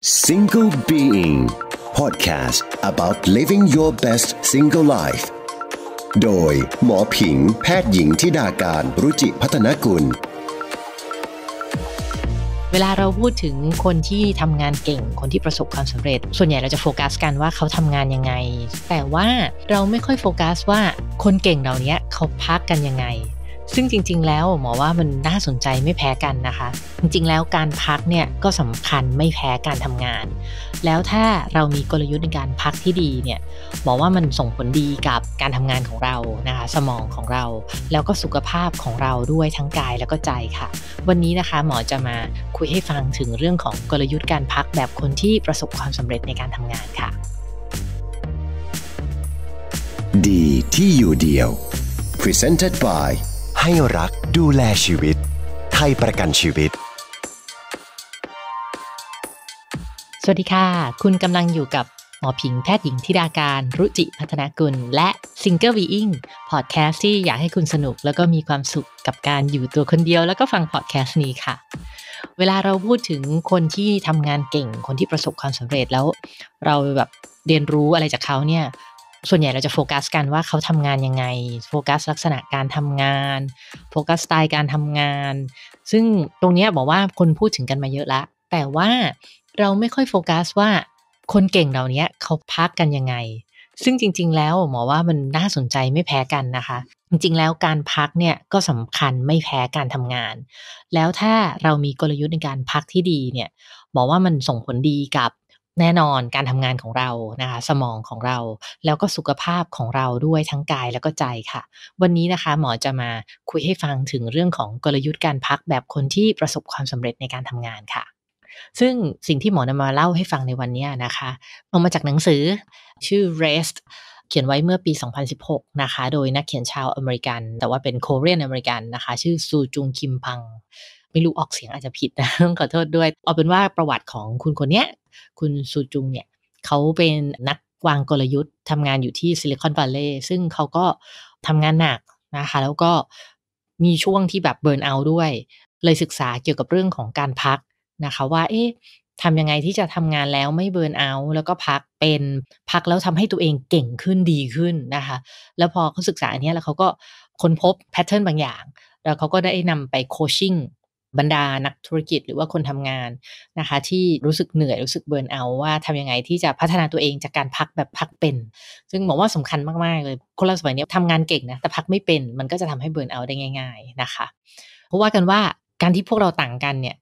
Single Being Podcast about living your best single life โดยหมอผิงแพทย์หญิงทิดาการ รุจิ พัฒนกุลเวลาเราพูดถึงคนที่ทำงานเก่ง คนที่ประสบความสำเร็จ ส่วนใหญ่เราจะโฟกัสกันว่าเขาทำงานยังไง แต่ว่าเราไม่ค่อยโฟกัสว่าคนเก่งเหล่านี้เขาพักกันยังไงซึ่งจริงๆ แล้วหมอว่ามันน่าสนใจไม่แพ้กันนะคะ จริงๆ แล้วการพักเนี่ยก็สำคัญไม่แพ้การทำงาน แล้วถ้าเรามีกลยุทธ์ในการพักที่ดีเนี่ย หมอว่ามันส่งผลดีกับการทำงานของเรา นะคะสมองของเรา แล้วก็สุขภาพของเราด้วยทั้งกายแล้วก็ใจค่ะ วันนี้นะคะหมอจะมาคุยให้ฟังถึงเรื่องของกลยุทธ์การพักแบบคนที่ประสบความสำเร็จในการทำงานค่ะดีที่อยู่เดียว Presented by ให้รักดูแลชีวิต ไทยประกันชีวิต สวัสดีค่ะ คุณกำลังอยู่กับหมอผิงแพทย์หญิงธิดาการ รุจิพัฒนากุลและซิงเกิลวีอิงพอดแคสต์ที่อยากให้คุณสนุกแล้วก็มีความสุขกับการอยู่ตัวคนเดียว แล้วก็ฟังพอดแคสต์นี้ค่ะ เวลาเราพูดถึงคนที่ทำงานเก่ง คนที่ประสบความสำเร็จแล้ว เราแบบเรียนรู้อะไรจากเขาเนี่ยส่วนใหญ่เราจะโฟกัสกันว่าเขาทำงานยังไง โฟกัสลักษณะการทำงาน โฟกัสสไตล์การทำงาน ซึ่งตรงนี้บอกว่าคนพูดถึงกันมาเยอะละแต่ว่าเราไม่ค่อยโฟกัสว่าคนเก่งเหล่านี้เขาพักกันยังไง ซึ่งจริงๆแล้วหมอว่ามันน่าสนใจไม่แพ้กันนะคะ จริงๆแล้วการพักเนี่ยก็สำคัญไม่แพ้การทำงาน แล้วถ้าเรามีกลยุทธ์ในการพักที่ดีเนี่ยหมอว่ามันส่งผลดีกับแน่นอนการทำงานของเรานะคะสมองของเรา แล้วก็สุขภาพของเราด้วยทั้งกายแล้วก็ใจค่ะ วันนี้นะคะหมอจะมาคุยให้ฟังถึงเรื่องของกลยุทธ์การพักแบบคนที่ประสบความสำเร็จในการทำงานค่ะ ซึ่งสิ่งที่หมอนามาเล่าให้ฟังในวันนี้นะคะเอามาจากหนังสือ ชื่อ rest เขียนไว้เมื่อปี 2016 นะคะ โดยนักเขียนชาวอเมริกัน แต่ว่าเป็นโคเรียนอเมริกันนะคะ ชื่อซูจุงคิมพังไม่รู้ออกเสียงอาจจะผิดนะต้องขอโทษด้วยเอาเป็นว่าประวัติของคุณคนเนี้ยคุณซูจุงเนี่ย เขาเป็นนักวางกลยุทธ์ทำงานอยู่ที่ซิลิคอนวัลเลย์ซึ่งเขาก็ทำงานหนักนะคะแล้วก็มีช่วงที่แบบเบิร์นเอาด้วย เลยศึกษาเกี่ยวกับเรื่องของการพักนะคะว่าเอ๊ะทำยังไงที่จะทำงานแล้วไม่เบิร์นเอาแล้วก็พักเป็นพักแล้วทำให้ตัวเองเก่งขึ้นดีขึ้นนะคะแล้วพอเขาศึกษาอันนี้แล้วเขาก็ค้นพบแพทเทิร์นบางอย่าง แล้วเขาก็ได้นำไปโคชชิ่งบรรดานักธุรกิจ หรือว่าคนทำงานนะคะ ที่รู้สึกเหนื่อยรู้สึกเบิร์นเอาว่าทำยังไงที่จะพัฒนาตัวเองจากการพักแบบพักเป็น ซึ่งบอกว่าสำคัญมากๆเลยคนเราสมัยนี้ทำงานเก่งนะแต่พักไม่เป็น มันก็จะทำให้เบิร์นเอาได้ง่าย ๆนะคะเพราะว่ากันว่าการที่พวกเราต่างกันเนี่ย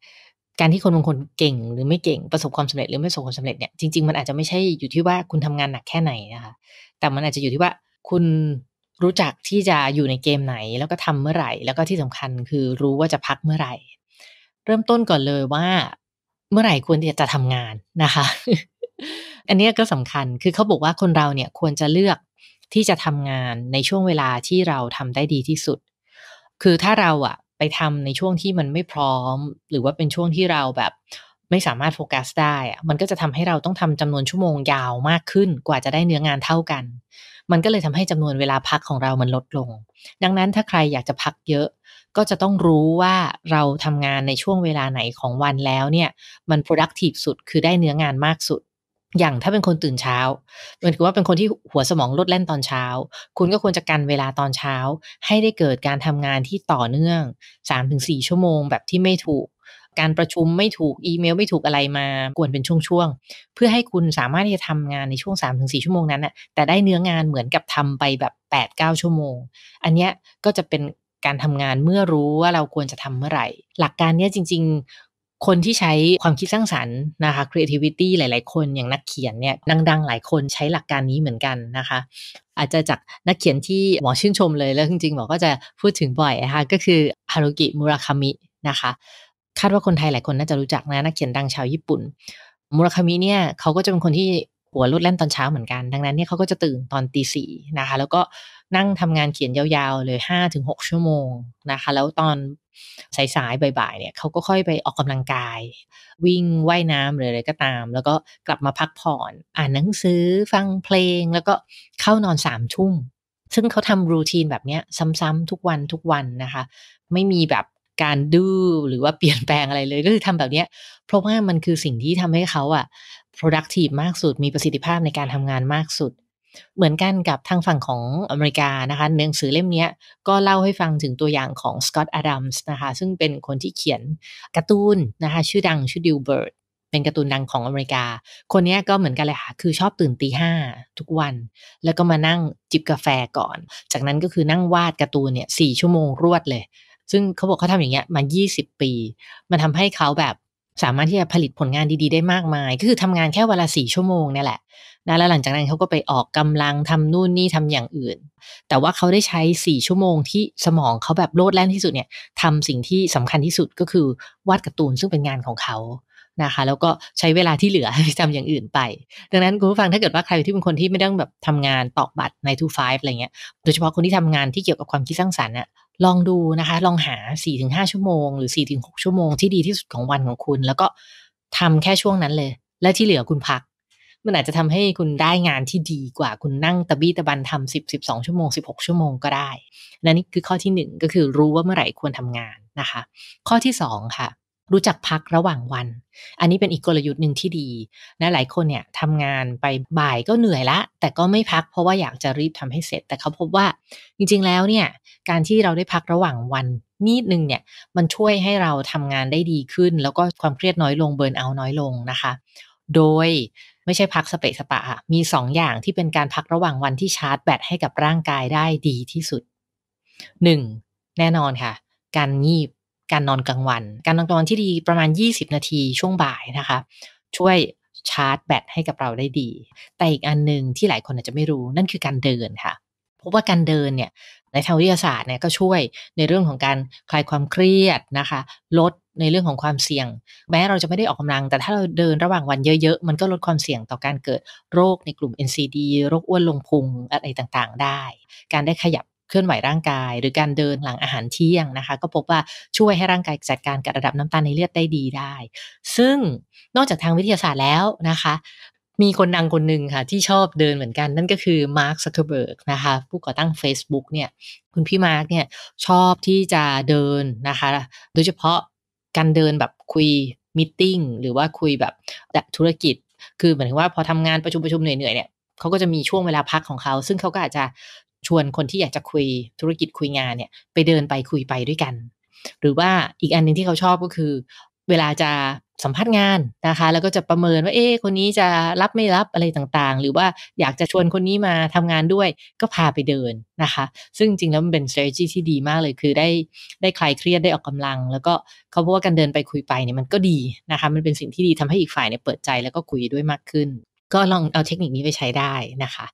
การที่คนบางคนเก่งหรือไม่เก่งประสบความสำเร็จหรือไม่ประสบความสำเร็จเนี่ยจริงๆมันอาจจะไม่ใช่อยู่ที่ว่าคุณทำงานหนักแค่ไหนนะคะแต่มันอาจจะอยู่ที่ว่า คุณรู้จักที่จะอยู่ในเกมไหน แล้วก็ทำเมื่อไหร่ แล้วก็ที่สำคัญคือรู้ว่าจะพักเมื่อไหร่เริ่มต้นก่อนเลยว่าเมื่อไหร่ควรจะทำงานนะคะ อันนี้ก็สำคัญคือเขาบอกว่าคนเราเนี่ยควรจะเลือกที่จะทำงานในช่วงเวลาที่เราทำได้ดีที่สุด คือถ้าเราอะไปทำในช่วงที่มันไม่พร้อม หรือว่าเป็นช่วงที่เราแบบไม่สามารถโฟกัสได้อะมันก็จะทำให้เราต้องทำจำนวนชั่วโมงยาวมากขึ้นกว่าจะได้เนื้องานเท่ากัน มันก็เลยทำให้จำนวนเวลาพักของเรามันลดลง ดังนั้นถ้าใครอยากจะพักเยอะก็จะต้องรู้ว่าเราทำงานในช่วงเวลาไหนของวันแล้วเนี่ย มัน productive สุดคือได้เนื้องานมากสุด อย่างถ้าเป็นคนตื่นเช้า เหมือนกับว่าเป็นคนที่หัวสมองลดแล่นตอนเช้า คุณก็ควรจะกันเวลาตอนเช้า ให้ได้เกิดการทำงานที่ต่อเนื่อง 3-4 ชั่วโมงแบบที่ไม่ถูก การประชุมไม่ถูกอีเมลไม่ถูกอะไรมากวนเป็นช่วงๆเพื่อให้คุณสามารถที่จะทำงานในช่วง3-4 ชั่วโมงนั้นนะแต่ได้เนื้องานเหมือนกับทำไปแบบ8-9 ชั่วโมง อันนี้ก็จะเป็นการทำงานเมื่อรู้ว่าเราควรจะทำเมื่อไหร่ หลักการนี้จริง ๆ คนที่ใช้ความคิดสร้างสรรค์นะคะ creativity หลาย ๆคนอย่างนักเขียนเนี่ย ดังๆ หลายคนใช้หลักการนี้เหมือนกันนะคะ อาจจะจากนักเขียนที่หมอชื่นชมเลยแล้วจริงๆหมอ ก็จะพูดถึงบ่อยนะคะก็คือฮารุกิ มุราคามินะคะ คาดว่าคนไทยหลายคนน่าจะรู้จักนะนักเขียนดังชาวญี่ปุ่น มุราคามิเนี่ยเขาก็จะเป็นคนที่หัวรุดแล่นตอนเช้าเหมือนกัน ดังนั้นเนี่ยเขาก็จะตื่นตอนตีสี่นะคะ แล้วก็นั่งทำงานเขียนยาวๆเลยห้าถึงหกชั่วโมงนะคะ แล้วตอนสายๆบ่ายๆเนี่ยเขาก็ค่อยไปออกกำลังกาย วิ่งว่ายน้ำหรืออะไรก็ตาม แล้วก็กลับมาพักผ่อนอ่านหนังสือ ฟังเพลงแล้วก็เข้านอนสามทุ่ม ซึ่งเขาทำรูทีนแบบเนี้ยซ้ำๆทุกวันทุกวันนะคะ ไม่มีแบบการดื้อหรือว่าเปลี่ยนแปลงอะไรเลยก็คือทำแบบเนี้ยเพราะว่ามันคือสิ่งที่ทำให้เขาอะ productive มากสุด มีประสิทธิภาพในการทำงานมากสุด เหมือนกันกับทางฝั่งของอเมริกา นะคะหนังสือเล่มนี้ก็เล่าให้ฟังถึงตัวอย่างของสกอตต์อดัมส์ นะคะ ซึ่งเป็นคนที่เขียนการ์ตูนนะคะ ชื่อดังชื่อดิวเบิร์ดเป็นการ์ตูนดังของอเมริกา คนนี้ก็เหมือนกันเลยค่ะ คือชอบตื่นตีห้าทุกวัน แล้วก็มานั่งจิบกาแฟก่อน จากนั้นก็คือนั่งวาดการ์ตูนเนี่ยสี่ชั่วโมงรวดเลย ซึ่งเขาบอกเขาทำอย่างเงี้ยมา20 ปี มันทำให้เขาแบบสามารถที่จะผลิตผลงานดี ๆได้มากมาย ก็คือทำงานแค่เวลาสี่ชั่วโมงนี่แหละนะแล้วหลังจากนั้นเขาก็ไปออกกำลังทำนู่นนี่ทำอย่างอื่น แต่ว่าเขาได้ใช้สี่ชั่วโมงที่สมองเขาแบบโลดแล่นที่สุดเนี่ยทำสิ่งที่สำคัญที่สุดก็คือวาดการ์ตูนซึ่งเป็นงานของเขานะคะ แล้วก็ใช้เวลาที่เหลือไปทำอย่างอื่นไป ดังนั้นคุณผู้ฟังถ้าเกิดว่าใครที่เป็นคนที่ไม่ต้องแบบทำงานตอกบัตรในทูไฟฟ์อะไรเงี้ย โดยเฉพาะคนที่ทำงานที่เกี่ยวกับความคิดสร้างสรรค์อะลองดูนะคะ ลองหา 4-5ชั่วโมงหรือ4-6ชั่วโมงที่ดีที่สุดของวันของคุณ แล้วก็ทำแค่ช่วงนั้นเลย และที่เหลือคุณพัก มันอาจจะทำให้คุณได้งานที่ดีกว่าคุณนั่งตะบี้ตะบันทำ10 12 ชั่วโมง16 ชั่วโมงก็ได้ นั่นี่คือข้อที่ 1 ก็คือรู้ว่าเมื่อไหร่ควรทำงานนะคะข้อที่ 2 ค่ะรู้จักพักระหว่างวัน อันนี้เป็นอีกกลยุทธ์หนึ่งที่ดีนะหลายคนเนี่ยทำงานไปบ่ายก็เหนื่อยละ แต่ก็ไม่พักเพราะว่าอยากจะรีบทำให้เสร็จ แต่เขาพบว่าจริง ๆแล้วเนี่ยการที่เราได้พักระหว่างวัน นิดนึงเนี่ยมันช่วยให้เราทำงานได้ดีขึ้นแล้วก็ความเครียดน้อยลงเบิร์นเอาน้อยลงนะคะ โดยไม่ใช่พักสเปะสปะมี2ออย่างที่เป็นการพักระหว่างวันที่ชาร์จแบตให้กับร่างกายได้ดีที่สุด 1. แน่นอนค่ะ การงีบการนอนกลางวัน การนอนกลางวันที่ดีประมาณ 20 นาทีช่วงบ่ายนะคะ ช่วยชาร์จแบตให้กับเราได้ดี แต่อีกอันหนึ่งที่หลายคนอาจจะไม่รู้นั่นคือการเดินค่ะพบว่าการเดินเนี่ยในทางวิทยาศาสตร์เนี่ยก็ช่วยในเรื่องของการคลายความเครียดนะคะ ลดในเรื่องของความเสี่ยง แม้เราจะไม่ได้ออกกำลัง แต่ถ้าเราเดินระหว่างวันเยอะ ๆ มันก็ลดความเสี่ยง ต่อการเกิดโรคในกลุ่ม NCD โรคอ้วนลงพุงอะไรต่างๆ ได้ การได้ขยับเคลื่อนไหวร่างกายหรือการเดินหลังอาหารเที่ยงนะคะก็พบว่าช่วยให้ร่างกายจัดการกับระดับน้ำตาลในเลือดได้ดีได้ซึ่งนอกจากทางวิทยาศาสตร์แล้วนะคะมีคนดังคนหนึ่งค่ะที่ชอบเดินเหมือนกันนั่นก็คือมาร์คซักเคเบิร์กนะคะผู้ก่อตั้ง Facebook เนี่ยคุณพี่มาร์คเนี่ยชอบที่จะเดินนะคะโดยเฉพาะการเดินแบบคุยมิ팅หรือว่าคุยแบบธุรกิจคือเหมือนว่าพอทำงานประชุมประชุมเหนื่อยๆเนี่ยเขาก็จะมีช่วงเวลาพักของเขาซึ่งเขาก็อาจจะชวนคนที่อยากจะคุยธุรกิจคุยงานเนี่ยไปเดินไปคุยไปด้วยกัน หรือว่าอีกอันหนึ่งที่เขาชอบก็คือ เวลาจะสัมภาษณ์งานนะคะ แล้วก็จะประเมินว่าเอ๊ะคนนี้จะรับไม่รับอะไรต่างๆ หรือว่าอยากจะชวนคนนี้มาทำงานด้วยก็พาไปเดินนะคะ ซึ่งจริงแล้วมันเป็น strategy ที่ดีมากเลยคือได้ได้คลายเครียดได้ออกกำลัง แล้วก็เขาบอกว่าการเดินไปคุยไปเนี่ยมันก็ดีนะคะ มันเป็นสิ่งที่ดีทำให้อีกฝ่ายเนี่ยเปิดใจแล้วก็คุยด้วยมากขึ้น ก็ลองเอาเทคนิคนี้ไปใช้ได้นะคะ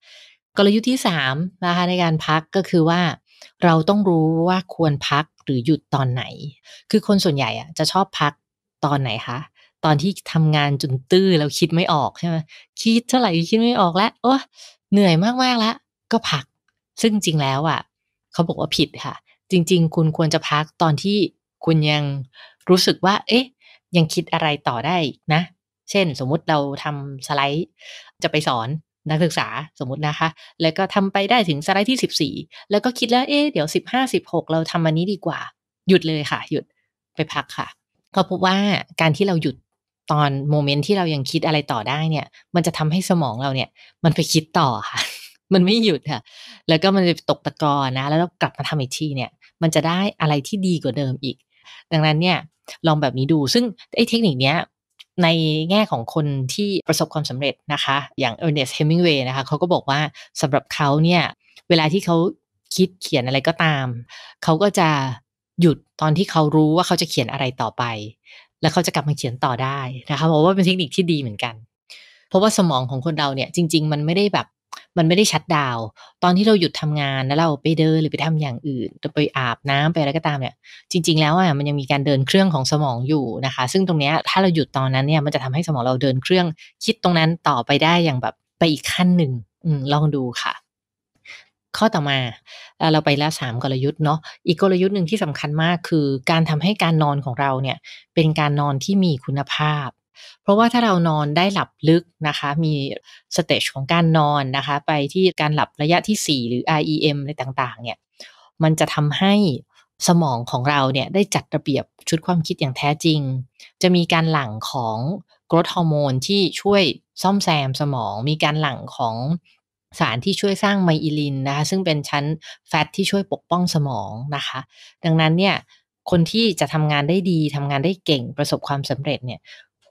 กลยุทธ์ที่3นะคะในการพักก็คือว่า เราต้องรู้ว่าควรพักหรือหยุดตอนไหน คือคนส่วนใหญ่อะจะชอบพักตอนไหนคะตอนที่ทำงานจนตื้อเราคิดไม่ออกใช่ไหมคิดเท่าไหร่คิดไม่ออกแล้วโอ้เหนื่อยมากๆแล้วก็พัก ซึ่งจริงแล้วอ่ะเขาบอกว่าผิดค่ะ จริง ๆ คุณควรจะพักตอนที่คุณยังรู้สึกว่า เอ๊ะ ยังคิดอะไรต่อได้นะเช่นสมมุติเราทำสไลด์จะไปสอนนักศึกษาสมมตินะคะ แล้วก็ทำไปได้ถึงสไลด์ที่14 แล้วก็คิดแล้วเอ๊เดี๋ยว15 16เราทำอันนี้ดีกว่า หยุดเลยค่ะ หยุดไปพักค่ะก็พบว่าการที่เราหยุดตอนโมเมนต์ที่เรายังคิดอะไรต่อได้เนี่ย มันจะทำให้สมองเราเนี่ย มันไปคิดต่อค่ะ มันไม่หยุดค่ะ แล้วก็มันจะตกตะกอนนะ แล้วกลับมาทำอีกทีเนี่ย มันจะได้อะไรที่ดีกว่าเดิมอีก ดังนั้นเนี่ยลองแบบนี้ดูซึ่งไอ้เทคนิคเนี้ยในแง่ของคนที่ประสบความสำเร็จนะคะ อย่างเอ r n e s t Hemingway นะคะเขาก็บอกว่าสำหรับเขาเนี่ยเวลาที่เขาคิดเขียนอะไรก็ตาม เขาก็จะหยุดตอนที่เขารู้ว่าเขาจะเขียนอะไรต่อไป แล้วเขาจะกลับมาเขียนต่อได้นะคะบอกว่าเป็นเทคนิคที่ดีเหมือนกัน เพราะว่าสมองของคนเราเนี่ยจริงๆมันไม่ได้แบบมันไม่ได้ชัดดาว ตอนที่เราหยุดทำงานแล้วเราไปเดินหรือไปทำอย่างอื่นไปอาบน้ำไปอะไรก็ตามเนี่ย จริงๆ แล้วอ่ะมันยังมีการเดินเครื่องของสมองอยู่นะคะ ซึ่งตรงเนี้ยถ้าเราหยุดตอนนั้นเนี่ยมันจะทำให้สมองเราเดินเครื่องคิดตรงนั้นต่อไปได้อย่างแบบ ไปอีกขั้นหนึ่งอลองดูค่ะ ข้อต่อมาเราไปแล้วสามกลยุทธ์เนาะ อีกกลยุทธ์หนึ่งที่สำคัญมากคือการทำให้การนอนของเราเนี่ย เป็นการนอนที่มีคุณภาพเพราะว่าถ้าเรานอนได้หลับลึกนะคะ มีสเตจของการนอนนะคะ ไปที่การหลับระยะที่ 4 หรือ REM อะไรต่างๆเนี่ยมันจะทำให้สมองของเราเนี่ย ได้จัดระเบียบชุดความคิดอย่างแท้จริง จะมีการหลั่งของกรดฮอร์โมนที่ช่วยซ่อมแซมสมอง มีการหลั่งของสารที่ช่วยสร้างไมอิลินนะคะ ซึ่งเป็นชั้นแฟตที่ช่วยปกป้องสมองนะคะ ดังนั้นเนี่ย คนที่จะทำงานได้ดีทำงานได้เก่งประสบความสำเร็จเนี่ย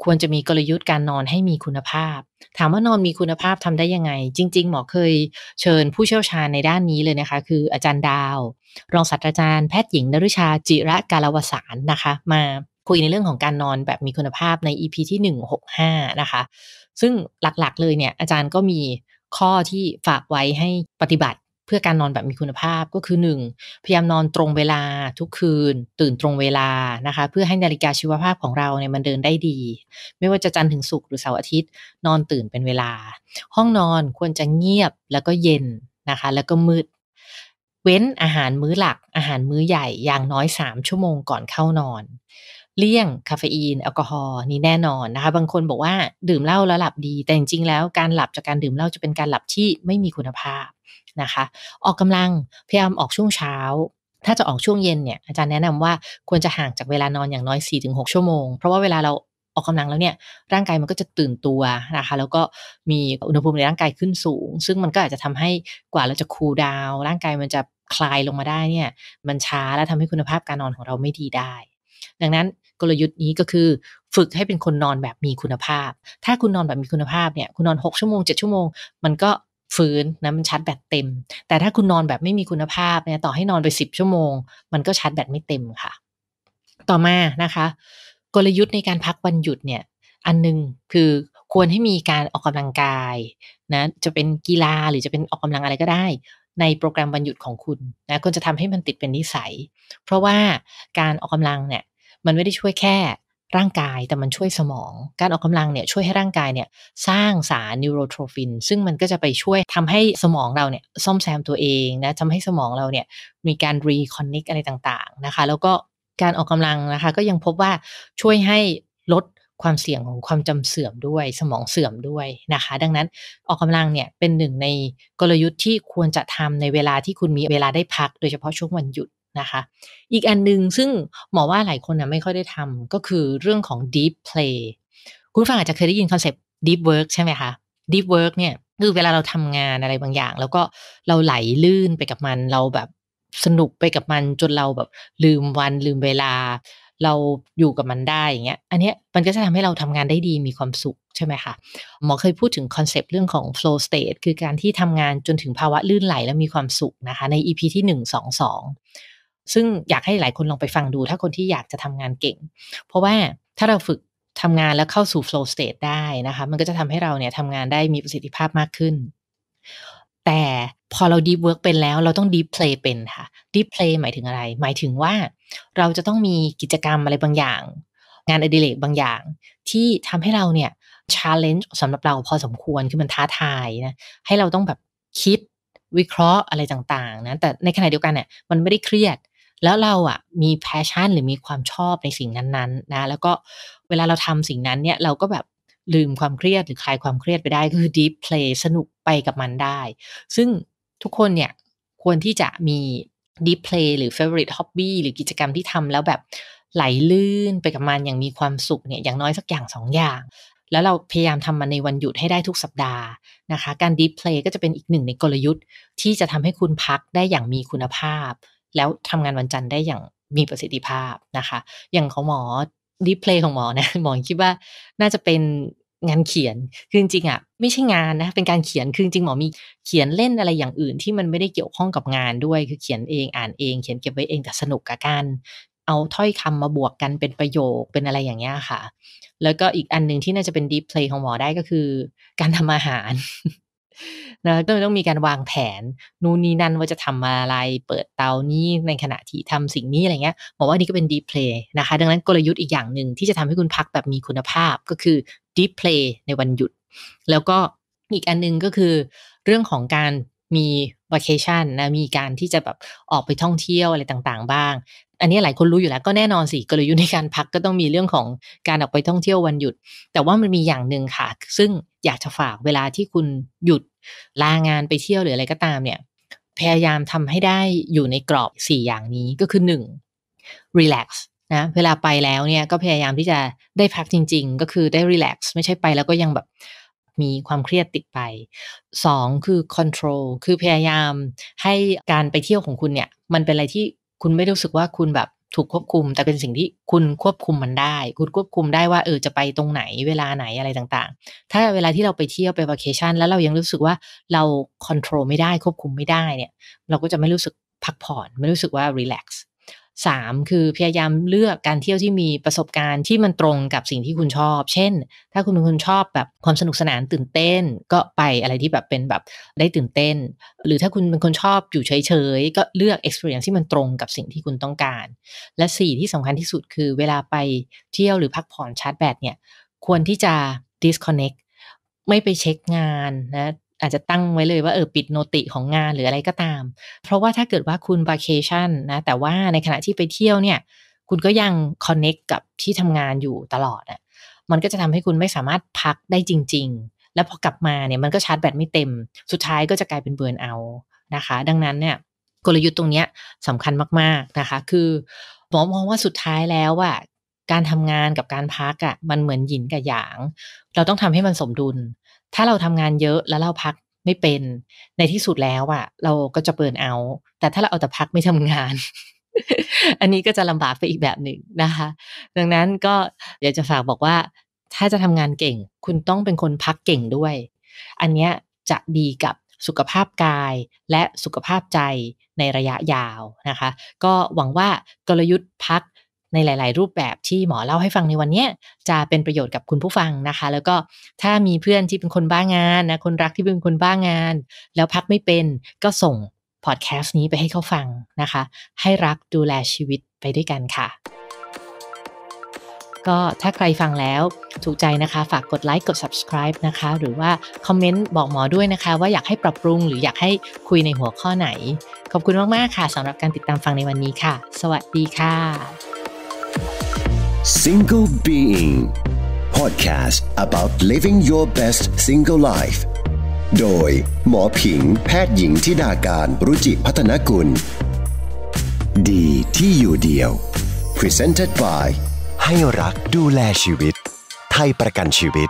ควรจะมีกลยุทธ์การนอนให้มีคุณภาพ ถามว่านอนมีคุณภาพทำได้ยังไง จริงๆหมอเคยเชิญผู้เชี่ยวชาญในด้านนี้เลยนะคะ คืออาจารย์ดาว รองศาสตราจารย์แพทย์หญิงนรุชาจิระกาลวสารนะคะ มาคุยในเรื่องของการนอนแบบมีคุณภาพใน EP ที่165นะคะ ซึ่งหลักๆเลยเนี่ยอาจารย์ก็มีข้อที่ฝากไว้ให้ปฏิบัติพื่อการนอนแบบมีคุณภาพก็คือ 1. พยายามนอนตรงเวลาทุกคืน ตื่นตรงเวลานะคะ เพื่อให้นาฬิกาชีวภาพของเราเนี่ยมันเดินได้ดี ไม่ว่าจะจันทร์ถึงศุกร์หรือเสาร์อาทิตย์ นอนตื่นเป็นเวลา ห้องนอนควรจะเงียบแล้วก็เย็นนะคะ แล้วก็มืด เว้นอาหารมื้อหลักอาหารมื้อใหญ่อย่างน้อย 3 ชั่วโมงก่อนเข้านอนเลี่ยง คาเฟอีนแอลกอฮอล์นี่แน่นอนนะคะบางคนบอกว่าดื่มเหล้าแล้วหลับดีแต่จริงๆแล้วการหลับจากการดื่มเหล้าจะเป็นการหลับที่ไม่มีคุณภาพนะคะ ออกกำลังพยายามออกช่วงเช้า ถ้าจะออกช่วงเย็นเนี่ยอาจารย์แนะนำว่าควรจะห่างจากเวลานอนอย่างน้อย 4-6ชั่วโมง เพราะว่าเวลาเราออกกำลังแล้วเนี่ยร่างกายมันก็จะตื่นตัวนะคะแล้วก็มีอุณหภูมิในร่างกายขึ้นสูง ซึ่งมันก็อาจจะทำให้กว่าเราจะคูลดาวร่างกายมันจะคลายลงมาได้เนี่ยมันช้าและทำให้คุณภาพการนอนของเราไม่ดีได้ดังนั้นกลยุทธ์นี้ก็คือฝึกให้เป็นคนนอนแบบมีคุณภาพ ถ้าคุณนอนแบบมีคุณภาพเนี่ยคุณนอน 6 ชั่วโมง 7 ชั่วโมง มันก็ฟื้นนะมันชาร์จแบตเต็ม แต่ถ้าคุณนอนแบบไม่มีคุณภาพเนี่ยต่อให้นอนไป10ชั่วโมง มันก็ชาร์จแบตไม่เต็มค่ะ ต่อมานะคะ กลยุทธ์ในการพักวันหยุดเนี่ยอันนึงคือควรให้มีการออกกำลังกายนะจะเป็นกีฬาหรือจะเป็นออกกำลังอะไรก็ได้ ในโปรแกรมวันหยุดของคุณนะุณจะทำให้มันติดเป็นนิสัย เพราะว่าการออกกำลังเนี่ยมันไม่ได้ช่วยแค่ร่างกายแต่มันช่วยสมอง การออกกำลังเนี่ยช่วยให้ร่างกายเนี่ยสร้างสารนิวโรโทรฟินซึ่งมันก็จะไปช่วยทำให้สมองเราเนี่ยซ่อมแซมตัวเองนะทำให้สมองเราเนี่ยมีการรีคอนเน็กอะไรต่างๆนะคะแล้วก็การออกกำลังนะคะ ก็ยังพบว่าช่วยให้ลดความเสี่ยงของความจำเสื่อมด้วยสมองเสื่อมด้วยนะคะ ดังนั้นออกกำลังเนี่ยเป็นหนึ่งในกลยุทธ์ที่ควรจะทำในเวลาที่คุณมีเวลาได้พัก โดยเฉพาะช่วงวันหยุดนะคะอีกอันหนึ่งซึ่งหมอว่าหลายคนนะไม่ค่อยได้ทำก็คือเรื่องของ deep play คุณฟังอาจจะเคยได้ยินคอนเซปต์ deep work ใช่ไหมคะ deep work เนี่ย คือ เวลาเราทำงานอะไรบางอย่าง แล้วก็เราไหลลื่นไปกับมัน เราแบบสนุกไปกับมันจนเราแบบลืมวัน ลืมเวลา เราอยู่กับมันได้อย่างเงี้ยอันนี้มันก็จะทำให้เราทำงานได้ดีมีความสุขใช่ไหมคะหมอเคยพูดถึงคอนเซปต์เรื่องของ flow state คือการที่ทำงานจนถึงภาวะลื่นไหลและมีความสุขนะคะใน EP ที่1 2 2ซึ่งอยากให้หลายคนลองไปฟังดูถ้าคนที่อยากจะทำงานเก่ง เพราะว่าถ้าเราฝึกทำงานแล้วเข้าสู่ flow state ได้นะคะมันก็จะทำให้เราเนี่ยทำงานได้มีประสิทธิภาพมากขึ้น แต่พอเรา deep work เป็นแล้ว เราต้อง deep play เป็นค่ะ deep play หมายถึงอะไร หมายถึงว่าเราจะต้องมีกิจกรรมอะไรบางอย่างงานอดิเรกบางอย่าง ที่ทำให้เราเนี่ย challenge สำหรับเราพอสมควรคือมันท้าทายนะให้เราต้องแบบคิด วิเคราะห์อะไรต่างๆนะแต่ในขณะเดียวกันเนี่ยมันไม่ได้เครียดแล้วเราอ่ะมีแพชชั่น หรือมีความชอบในสิ่งนั้นๆนะแล้วก็เวลาเราทำสิ่งนั้นเนี่ยเราก็แบบลืมความเครียดหรือคลายความเครียดไปได้ คือดี e เพล a สนุกไปกับมันได้ ซึ่งทุกคนเนี่ยควรที่จะมีดี e เพล a หรือเอร์ริ i ฮ็อบบี้หรือกิจกรรมที่ทำแล้วแบบไหลลื่นไปกับมันอย่างมีความสุขเนี่ยอย่างน้อยสักอย่างสองอย่าง แล้วเราพยายามทำมันในวันหยุดให้ได้ทุกสัปดาห์นะคะ การดี e เพล a ก็จะเป็นอีกหนึ่งในกลยุทธ์ที่จะทำให้คุณพักได้อย่างมีคุณภาพแล้วทำงานวันจันทร์ได้อย่างมีประสิทธิภาพนะคะ อย่างของหมอดีเพลย์ของหมอนะหมอคิดว่าน่าจะเป็นงานเขียน คือจริงๆอ่ะ ไม่ใช่งานนะ เป็นการเขียน คือจริงหมอมีเขียนเล่นอะไรอย่างอื่น ที่มันไม่ได้เกี่ยวข้องกับงานด้วย คือเขียนเอง อ่านเอง เขียนเก็บไว้เองแต่สนุกกับการเอาถ้อยคำมาบวกกันเป็นประโยค เป็นอะไรอย่างเงี้ยค่ะ แล้วก็อีกอันหนึ่งที่น่าจะเป็นดีเพลย์ของหมอได้ก็คือ การทำอาหารนะก็ต้องมีการวางแผน นู่นนี่นั่นว่าจะทำอะไรเปิดเตานี้ในขณะที่ทำสิ่งนี้อะไรเงี้ยบอกว่านี่ก็เป็นดีเพลย์นะคะ ดังนั้นกลยุทธ์อีกอย่างหนึ่งที่จะทำให้คุณพักแบบมีคุณภาพก็คือดีเพลย์ในวันหยุด แล้วก็อีกอันนึงก็คือ เรื่องของการมีวันคชันนะมีการที่จะแบบออกไปท่องเที่ยวอะไรต่างๆบ้าง อันนี้หลายคนรู้อยู่แล้วก็แน่นอนสิกลยุทธ์ในการพักก็ต้องมีเรื่องของการออกไปท่องเที่ยววันหยุด แต่ว่ามันมีอย่างหนึ่งค่ะซึ่งอยากจะฝากเวลาที่คุณหยุดลางานไปเที่ยวหรืออะไรก็ตามเนี่ยพยายามทำให้ได้อยู่ในกรอบ 4 อย่างนี้ก็คือ 1. relax นะเวลาไปแล้วเนี่ยก็พยายามที่จะได้พักจริง ๆ ก็คือได้ relax ไม่ใช่ไปแล้วก็ยังแบบมีความเครียดติดไป 2. คือ control คือพยายามให้การไปเที่ยวของคุณเนี่ยมันเป็นอะไรที่คุณไม่รู้สึกว่าคุณแบบถูกควบคุมแต่เป็นสิ่งที่คุณควบคุมมันได้ คุณควบคุมได้ว่าเออจะไปตรงไหนเวลาไหนอะไรต่างๆ ถ้าเวลาที่เราไปเที่ยวไปวัเคชันแล้วเรายังรู้สึกว่าเราควบคุมไม่ได้ควบคุมไม่ได้เนี่ย เราก็จะไม่รู้สึกพักผ่อนไม่รู้สึกว่ารีแลกซ์สามคือพยายามเลือกการเที่ยวที่มีประสบการณ์ที่มันตรงกับสิ่งที่คุณชอบ เช่นถ้าคุณเป็นคนชอบแบบความสนุกสนานตื่นเต้นก็ไปอะไรที่แบบเป็นแบบได้ตื่นเต้น หรือถ้าคุณเป็นคนชอบอยู่เฉยๆก็เลือก experience ที่มันตรงกับสิ่งที่คุณต้องการ และสี่ที่สำคัญที่สุดคือเวลาไปเที่ยวหรือพักผ่อนชาร์จแบตเนี่ย ควรที่จะ disconnect ไม่ไปเช็คงานนะอาจจะตั้งไว้เลยว่าเออปิดโนติของงานหรืออะไรก็ตาม เพราะว่าถ้าเกิดว่าคุณบาเคชั่นนะแต่ว่าในขณะที่ไปเที่ยวเนี่ยคุณก็ยังคอนเน็กกับที่ทำงานอยู่ตลอดอะ่ะมันก็จะทำให้คุณไม่สามารถพักได้จริง ๆ แล้วพอกลับมาเนี่ยมันก็ชาร์จแบตไม่เต็ม สุดท้ายก็จะกลายเป็นเบื่อเอานะคะ ดังนั้นเนี่ยกลยุทธ์ตรงนี้สำคัญมากๆนะคะ คือมอมองว่าสุดท้ายแล้วอะการทำงานกับการพักอะ่ะมันเหมือนหยินกับหยาง เราต้องทำให้มันสมดุลถ้าเราทำงานเยอะแล้วเราพักไม่เป็นในที่สุดแล้วอะเราก็จะเปิดเอา แต่ถ้าเราเอาแต่พักไม่ทำงาน อันนี้ก็จะลำบากไปอีกแบบหนึ่งนะคะ ดังนั้นก็อยากจะฝากบอกว่าถ้าจะทำงานเก่งคุณต้องเป็นคนพักเก่งด้วย อันเนี้ยจะดีกับสุขภาพกายและสุขภาพใจในระยะยาวนะคะ ก็หวังว่ากลยุทธ์พักในหลายๆ รูปแบบที่หมอเล่าให้ฟังในวันนี้ จะเป็นประโยชน์กับคุณผู้ฟังนะคะ แล้วก็ถ้ามีเพื่อนที่เป็นคนบ้างานนะ คนรักที่เป็นคนบ้างาน แล้วพักไม่เป็นก็ส่งพอดแคสต์นี้ไปให้เขาฟังนะคะ ให้รักดูแลชีวิตไปด้วยกันค่ะ ก็ถ้าใครฟังแล้วถูกใจนะคะ ฝากกดไลค์กด subscribe นะคะ หรือว่าคอมเมนต์บอกหมอด้วยนะคะ ว่าอยากให้ปรับปรุง หรืออยากให้คุยในหัวข้อไหน ขอบคุณมากๆค่ะสำหรับการติดตามฟังในวันนี้ค่ะ สวัสดีค่ะ Single Being Podcast about living your best single life โดยหมอผิงแพทย์หญิงทิดาการ รุจิพัฒนกุล ดีที่อยู่เดียว Presented by ให้รักดูแลชีวิต ไทยประกันชีวิต